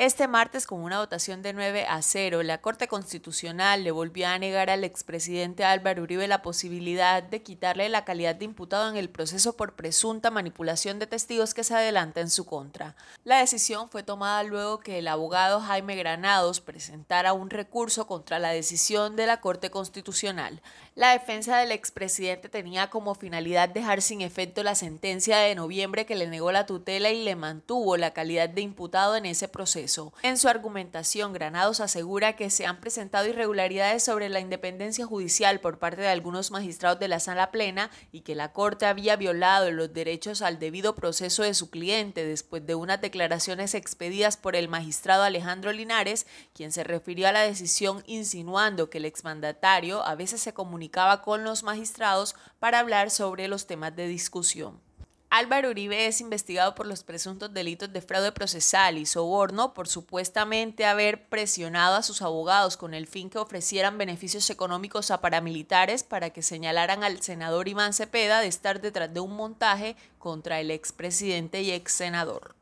Este martes, con una votación de 9 a 0, la Corte Constitucional le volvió a negar al expresidente Álvaro Uribe la posibilidad de quitarle la calidad de imputado en el proceso por presunta manipulación de testigos que se adelanta en su contra. La decisión fue tomada luego que el abogado Jaime Granados presentara un recurso contra la decisión de la Corte Constitucional. La defensa del expresidente tenía como finalidad dejar sin efecto la sentencia de noviembre que le negó la tutela y le mantuvo la calidad de imputado en ese proceso. En su argumentación, Granados asegura que se han presentado irregularidades sobre la independencia judicial por parte de algunos magistrados de la sala plena y que la Corte había violado los derechos al debido proceso de su cliente después de unas declaraciones expedidas por el magistrado Alejandro Linares, quien se refirió a la decisión insinuando que el exmandatario a veces se comunicaba con los magistrados para hablar sobre los temas de discusión. Álvaro Uribe es investigado por los presuntos delitos de fraude procesal y soborno por supuestamente haber presionado a sus abogados con el fin que ofrecieran beneficios económicos a paramilitares para que señalaran al senador Iván Cepeda de estar detrás de un montaje contra el expresidente y ex senador.